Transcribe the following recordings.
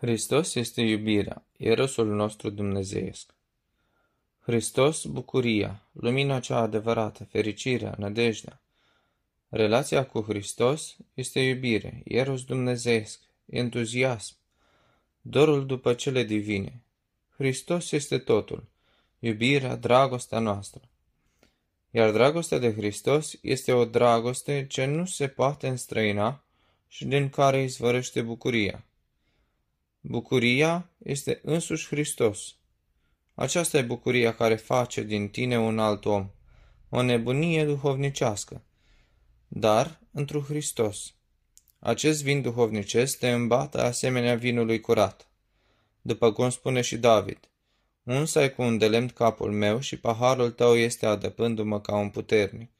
Hristos este iubirea, erosul nostru dumnezeiesc. Hristos, bucuria, lumina cea adevărată, fericirea, nădejdea. Relația cu Hristos este iubire, eros dumnezeiesc, entuziasm, dorul după cele divine. Hristos este totul, iubirea, dragostea noastră. Iar dragostea de Hristos este o dragoste ce nu se poate înstrăina și din care izvărăște bucuria. Bucuria este însuși Hristos. Aceasta e bucuria care face din tine un alt om, o nebunie duhovnicească, dar întru Hristos. Acest vin duhovnicesc te îmbată asemenea vinului curat. După cum spune și David, unsai cu un delemn capul meu și paharul tău este adăpându-mă ca un puternic.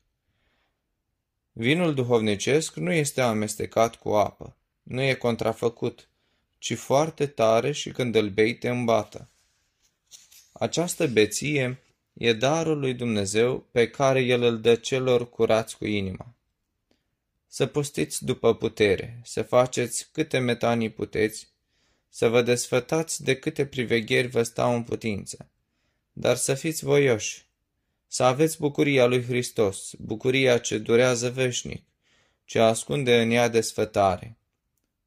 Vinul duhovnicesc nu este amestecat cu apă, nu e contrafăcut, ci foarte tare și când îl bei te îmbată. Această beție e darul lui Dumnezeu pe care El îl dă celor curați cu inima. Să postiți după putere, să faceți câte metanii puteți, să vă desfătați de câte privegheri vă stau în putință, dar să fiți voioși, să aveți bucuria lui Hristos, bucuria ce durează veșnic, ce ascunde în ea desfătare,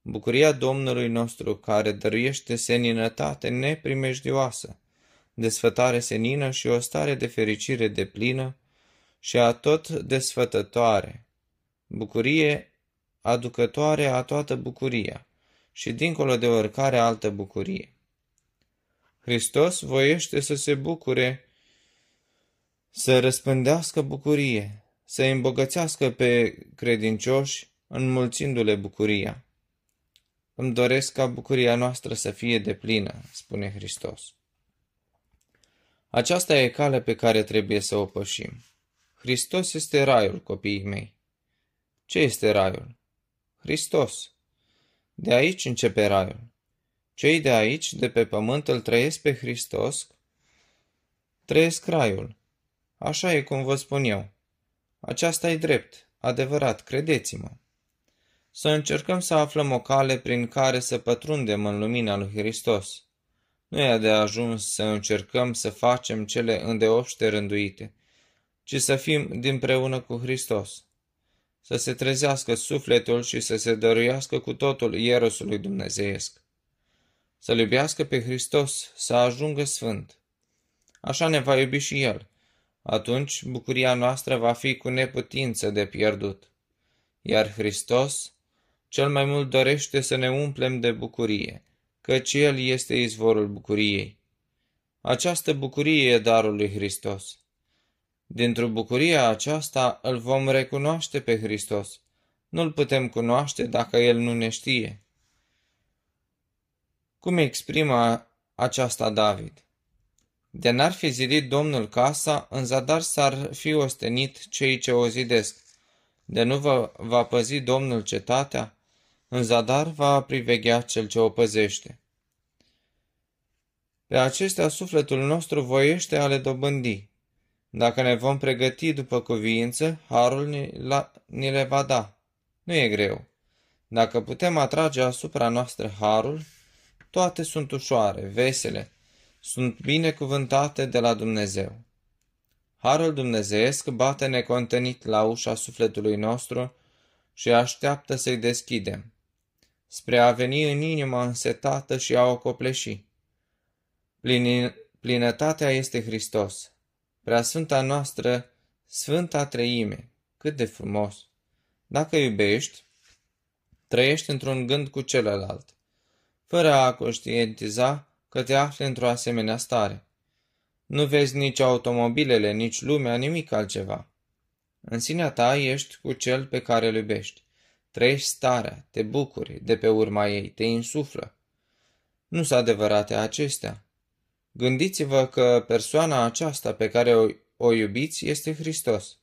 bucuria Domnului nostru care dăruiește seninătate neprimejdioasă, desfătare senină și o stare de fericire de plină și a tot desfătătoare, bucurie aducătoare a toată bucuria și dincolo de oricare altă bucurie. Hristos voiește să se bucure, să răspândească bucurie, să îmbogățească pe credincioși, înmulțindu-le bucuria. Îmi doresc ca bucuria noastră să fie deplină, spune Hristos. Aceasta e calea pe care trebuie să o pășim. Hristos este raiul, copiii mei. Ce este raiul? Hristos. De aici începe raiul. Cei de aici, de pe pământ, îl trăiesc pe Hristos, trăiesc raiul. Așa e cum vă spun eu. Aceasta e drept, adevărat, credeți-mă să încercăm să aflăm o cale prin care să pătrundem în lumina lui Hristos. Nu e de ajuns să încercăm să facem cele îndeopște rânduite, ci să fim dinpreună cu Hristos. Să se trezească sufletul și să se dăruiască cu totul ierosului dumnezeiesc. Să-L iubească pe Hristos, să ajungă sfânt. Așa ne va iubi și El. Atunci bucuria noastră va fi cu neputință de pierdut. Iar Hristos cel mai mult dorește să ne umplem de bucurie, căci El este izvorul bucuriei. Această bucurie e darul lui Hristos. Dintr-o bucurie aceasta îl vom recunoaște pe Hristos. Nu-l putem cunoaște dacă El nu ne știe. Cum exprimă aceasta David? De n-ar fi zidit Domnul casa, în zadar s-ar fi ostenit cei ce o zidesc. De nu vă va păzi Domnul cetatea, în zadar va priveghea cel ce o păzește. Pe acestea sufletul nostru voiește a le dobândi. Dacă ne vom pregăti după cuviință, harul ni, la, ni le va da. Nu e greu. Dacă putem atrage asupra noastră harul, toate sunt ușoare, vesele, sunt binecuvântate de la Dumnezeu. Harul dumnezeiesc bate necontenit la ușa sufletului nostru și așteaptă să-i deschidem spre a veni în inimă însetată și a o copleși. Plin, plinătatea este Hristos, preasfânta noastră, sfânta treime, cât de frumos! Dacă iubești, trăiești într-un gând cu celălalt, fără a conștientiza că te afli într-o asemenea stare. Nu vezi nici automobilele, nici lumea, nimic altceva. În sinea ta ești cu cel pe care îl iubești. Trăiești starea, te bucuri de pe urma ei, te insuflă. Nu sunt adevărate acestea. Gândiți-vă că persoana aceasta pe care o, o iubiți este Hristos.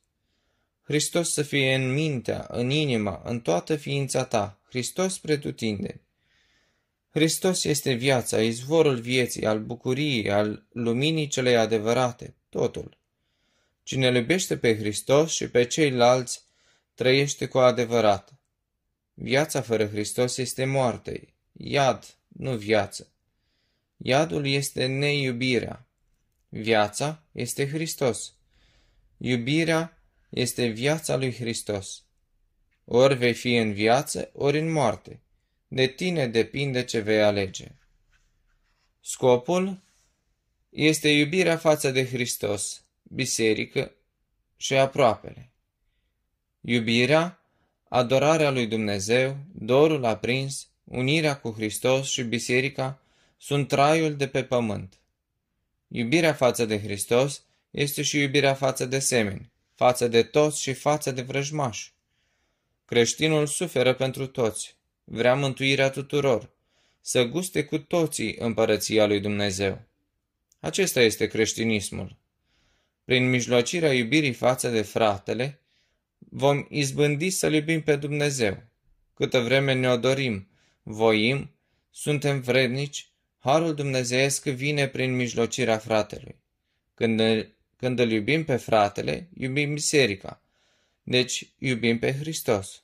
Hristos să fie în mintea, în inima, în toată ființa ta, Hristos pretutinde. Hristos este viața, izvorul vieții, al bucuriei, al luminii celei adevărate, totul. Cine iubește pe Hristos și pe ceilalți, trăiește cu adevărat. Viața fără Hristos este moarte, iad, nu viață. Iadul este neiubirea. Viața este Hristos. Iubirea este viața lui Hristos. Ori vei fi în viață, ori în moarte. De tine depinde ce vei alege. Scopul este iubirea față de Hristos, biserică și aproapele. Iubirea adorarea lui Dumnezeu, dorul aprins, unirea cu Hristos și biserica sunt traiul de pe pământ. Iubirea față de Hristos este și iubirea față de semeni, față de toți și față de vrăjmași. Creștinul suferă pentru toți, vrea mântuirea tuturor, să guste cu toții împărăția lui Dumnezeu. Acesta este creștinismul. Prin mijlocirea iubirii față de fratele, vom izbândi să-L iubim pe Dumnezeu. Câtă vreme ne-o dorim, voim, suntem vrednici, harul dumnezeiesc vine prin mijlocirea fratelui. Când, când îl iubim pe fratele, iubim biserica, deci iubim pe Hristos.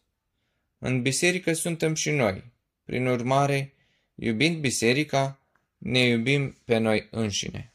În biserică suntem și noi, prin urmare, iubind biserica, ne iubim pe noi înșine.